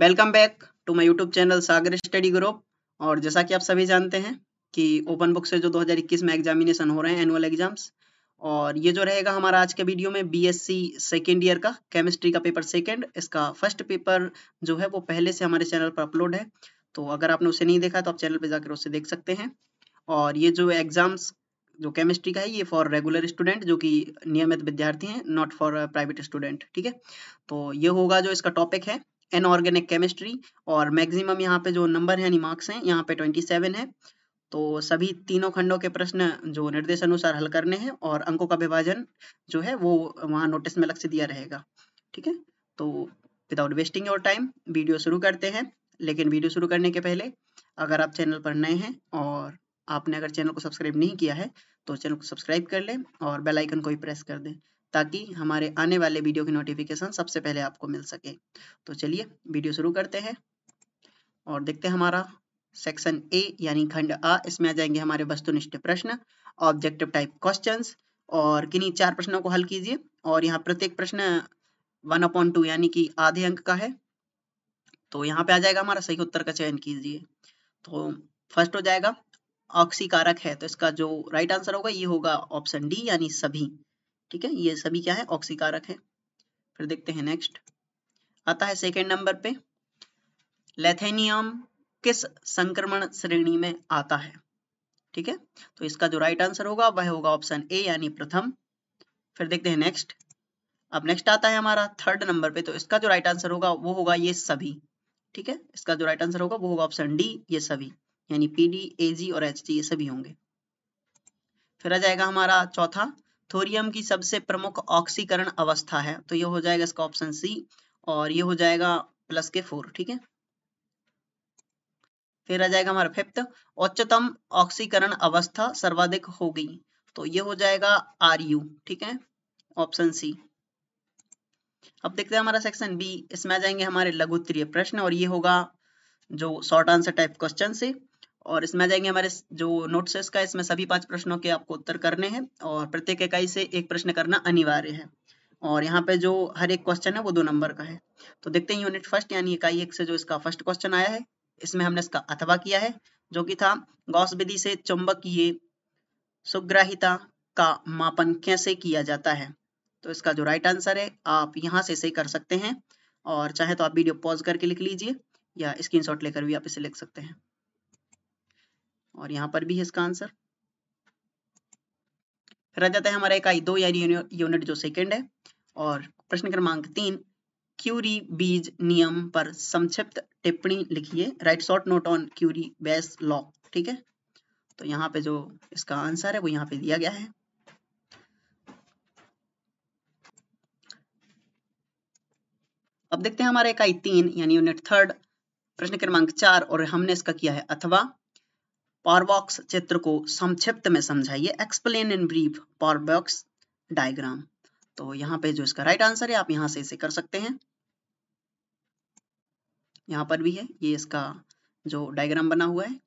welcome back to my YouTube channel Sagar study group और जैसा कि आप सभी जानते हैं कि ओपन बुक से जो 2021 में एग्जामिनेशन हो रहे हैं एनुअल एग्जाम्स और ये जो रहेगा हमारा आज के वीडियो में बीएससी सेकेंड ईयर का केमिस्ट्री का पेपर सेकेंड इसका फर्स्ट पेपर जो है वो पहले से हमारे चैनल पर अपलोड है तो अगर आपने उसे नहीं देखा तो आप चैनल पर जाकर उसे देख सकते हैं और ये जो एग्जाम्स जो केमिस्ट्री का है ये फॉर रेगुलर स्टूडेंट जो कि नियमित विद्यार्थी हैं नॉट फॉर प्राइवेट स्टूडेंट ठीक है तो ये होगा जो इसका टॉपिक है एनऑर्गेनिक केमिस्ट्री और मैक्सिमम यहाँ पे जो नंबर है यानी मार्क्स हैं यहाँ पे 27 है तो सभी तीनों खंडों के प्रश्न जो निर्देश अनुसार हल करने हैं और अंकों का विभाजन जो है वो वहाँ नोटिस में अलग से दिया रहेगा ठीक है तो without wasting your time video शुरू करते हैं लेकिन वीडियो शुरू करने के पहले अगर आप चैनल पर नए हैं और आपने अगर चैनल को सब्सक्राइब नहीं किया है तो चैनल को सब्सक्राइब कर लें और बेल आइकन को भी प्रेस कर दें ताकि हमारे आने वाले वीडियो की नोटिफिकेशन सबसे पहले आपको मिल सके तो चलिए वीडियो शुरू करते हैं और देखते हैं हमारा सेक्शन ए यानी खंड आ इसमें आ जाएंगे हमारे वस्तुनिष्ठ प्रश्न ऑब्जेक्टिव टाइप क्वेश्चन और किन्हीं चार प्रश्नों को हल कीजिए और यहाँ प्रत्येक प्रश्न वन अपॉन टू यानी कि आधे अंक का है तो यहाँ पे आ जाएगा हमारा सही उत्तर का चयन कीजिए तो फर्स्ट हो जाएगा ऑक्सीकारक है तो इसका जो राइट आंसर होगा ये होगा ऑप्शन डी यानी सभी ठीक है ये सभी क्या है ऑक्सीकारक है फिर देखते हैं नेक्स्ट आता है सेकेंड नंबर पे लेथेनियम किस संक्रमण श्रेणी में आता है ठीक है तो इसका जो राइट आंसर होगा वह होगा ऑप्शन ए यानी प्रथम फिर देखते हैं नेक्स्ट अब नेक्स्ट आता है हमारा थर्ड नंबर पे तो इसका जो राइट आंसर होगा वो होगा ये सभी ठीक है इसका जो राइट आंसर होगा वो होगा ऑप्शन डी ये सभी यानी पी ए एजी और एच डी ये सभी होंगे फिर आ जाएगा हमारा चौथा थोरियम की सबसे प्रमुख ऑक्सीकरण अवस्था है तो ये हो जाएगा इसका ऑप्शन सी और ये हो जाएगा प्लस के फोर ठीक है फिर आ जाएगा हमारा फिफ्थ उच्चतम ऑक्सीकरण अवस्था सर्वाधिक हो गई तो ये हो जाएगा आर यू ठीक है ऑप्शन सी अब देखते हैं हमारा सेक्शन बी इसमें आ जाएंगे हमारे लघुत्तरीय प्रश्न और ये होगा जो शॉर्ट आंसर टाइप क्वेश्चन से और इसमें आ जाएंगे हमारे जो नोट्स है इसका इसमें सभी पांच प्रश्नों के आपको उत्तर करने हैं और प्रत्येक इकाई से एक प्रश्न करना अनिवार्य है और यहाँ पे जो हर एक क्वेश्चन है वो दो नंबर का है तो देखते हैं यूनिट फर्स्ट यानी इकाई एक से जो इसका फर्स्ट क्वेश्चन आया है इसमें हमने इसका अथवा किया है जो कि था गौस विधि से चुंबकीय सुग्राहिता का मापन कैसे किया जाता है तो इसका जो राइट आंसर है आप यहाँ से सही कर सकते हैं और चाहे तो आप वीडियो पॉज करके लिख लीजिए या स्क्रीन लेकर भी आप इसे लिख सकते हैं और यहाँ पर भी है इसका आंसर फिर आ जाता है हमारा इकाई दो यानी यूनिट जो सेकंड है और प्रश्न क्रमांक तीन क्यूरी बीज नियम पर संक्षिप्त टिप्पणी लिखिए write short note on Curie Weiss law ठीक है तो यहाँ पे जो इसका आंसर है वो यहाँ पे दिया गया है अब देखते हैं हमारे इकाई तीन यानी यूनिट थर्ड प्रश्न क्रमांक चार और हमने इसका किया है अथवा पारबॉक्स चित्र को संक्षिप्त में समझाइए explain in brief Pourbaix diagram तो यहाँ पे जो इसका राइट आंसर है आप यहाँ से इसे कर सकते हैं यहाँ पर भी है ये इसका जो डायग्राम बना हुआ है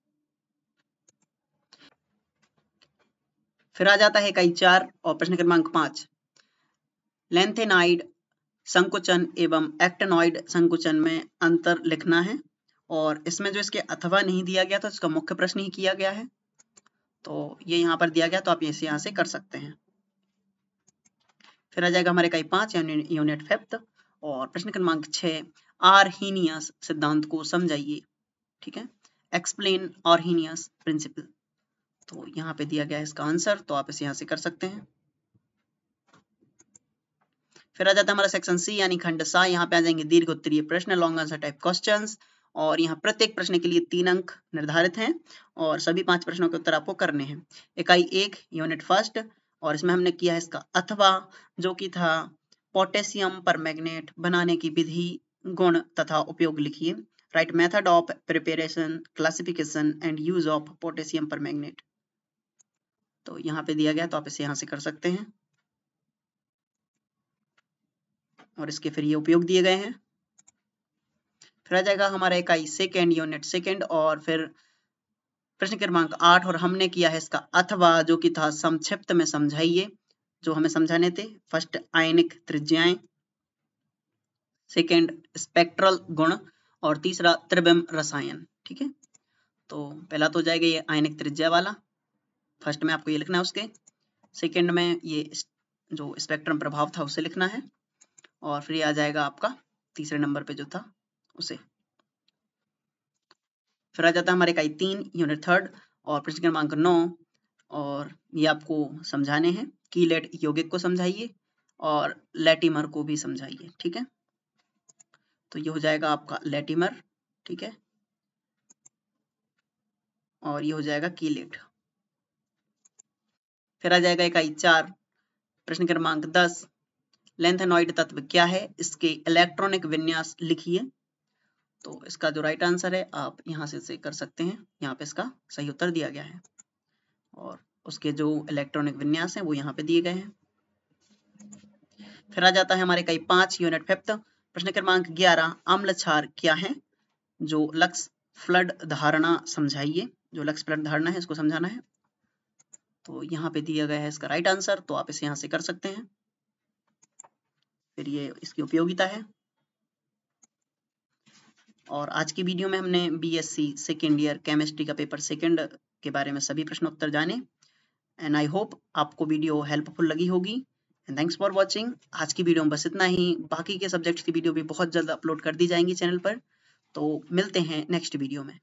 फिर आ जाता है कई चार और प्रश्न क्रमांक पांच लेंथेनाइड संकुचन एवं एक्टेनॉइड संकुचन में अंतर लिखना है और इसमें जो इसके अथवा नहीं दिया गया था तो इसका मुख्य प्रश्न ही किया गया है तो ये यहाँ पर दिया गया तो आप इसे यहाँ से कर सकते हैं फिर आ जाएगा हमारे कई पांच यूनिट फिफ्थ और प्रश्न क्रमांक छ आरहीनियस सिद्धांत को समझाइए ठीक है एक्सप्लेन आरहीनियस प्रिंसिपल तो यहाँ पे दिया गया है इसका आंसर तो आप इसे यहाँ से कर सकते हैं फिर आ जाता है हमारा सेक्शन सी यानी खंड सा यहाँ पे आ जाएंगे दीर्घ उत्तरीय प्रश्न लॉन्ग आंसर टाइप क्वेश्चंस और यहाँ प्रत्येक प्रश्न के लिए तीन अंक निर्धारित हैं और सभी पांच प्रश्नों के उत्तर आपको करने हैं इकाई एक यूनिट फर्स्ट और इसमें हमने किया है इसका अथवा जो कि था पोटेशियम पर मैग्नेट बनाने की विधि गुण तथा उपयोग लिखिए write method of preparation classification and use of potassium permanganate तो यहाँ पे दिया गया तो आप इसे यहाँ से कर सकते हैं और इसके फिर ये उपयोग दिए गए हैं फिर आ जाएगा हमारा इकाई सेकेंड यूनिट सेकेंड और फिर प्रश्न क्रमांक आठ और हमने किया है इसका अथवा जो कि था संक्षिप्त में समझाइए जो हमें समझाने थे फर्स्ट आयनिक त्रिज्याएं सेकेंड स्पेक्ट्रल गुण और तीसरा त्रिबिम रसायन ठीक है तो पहला तो जाएगा ये आयनिक त्रिज्या वाला फर्स्ट में आपको ये लिखना है उसके सेकेंड में ये जो स्पेक्ट्रम प्रभाव था उसे लिखना है और फिर आ जाएगा आपका तीसरे नंबर पे जो था उसे फिर आ जाता है हमारे इकाई तीन यूनिट थर्ड और प्रश्न क्रमांक नौ और ये आपको समझाने हैं की लेट यौगिक को समझाइए और लेटिमर को भी समझाइए ठीक है तो ये हो जाएगा आपका लेटिमर ठीक है और ये हो जाएगा कीलेट फिर आ जाएगा इकाई चार प्रश्न क्रमांक दस लेंथेनॉइड तत्व क्या है इसके इलेक्ट्रॉनिक विन्यास लिखिए तो इसका जो राइट आंसर है आप यहाँ से कर सकते हैं यहाँ पे इसका सही उत्तर दिया गया है और उसके जो इलेक्ट्रॉनिक विन्यास है वो यहाँ पे दिए गए हैं फिर आ जाता है हमारे कई पांच यूनिट फिफ्थ प्रश्न क्रमांक ग्यारह अम्ल क्षार क्या है जो लक्ष्य फ्लड धारणा समझाइए जो लक्ष्य फ्लड धारणा है इसको समझाना है तो यहाँ पे दिया गया है इसका राइट आंसर तो आप इसे यहाँ से कर सकते हैं फिर ये इसकी उपयोगिता है और आज की वीडियो में हमने बीएससी सेकेंड ईयर केमिस्ट्री का पेपर सेकेंड के बारे में सभी प्रश्न उत्तर जाने एंड आई होप आपको वीडियो हेल्पफुल लगी होगी एंड थैंक्स फॉर वॉचिंग आज की वीडियो में बस इतना ही बाकी के सब्जेक्ट्स की वीडियो भी बहुत जल्द अपलोड कर दी जाएंगी चैनल पर तो मिलते हैं नेक्स्ट वीडियो में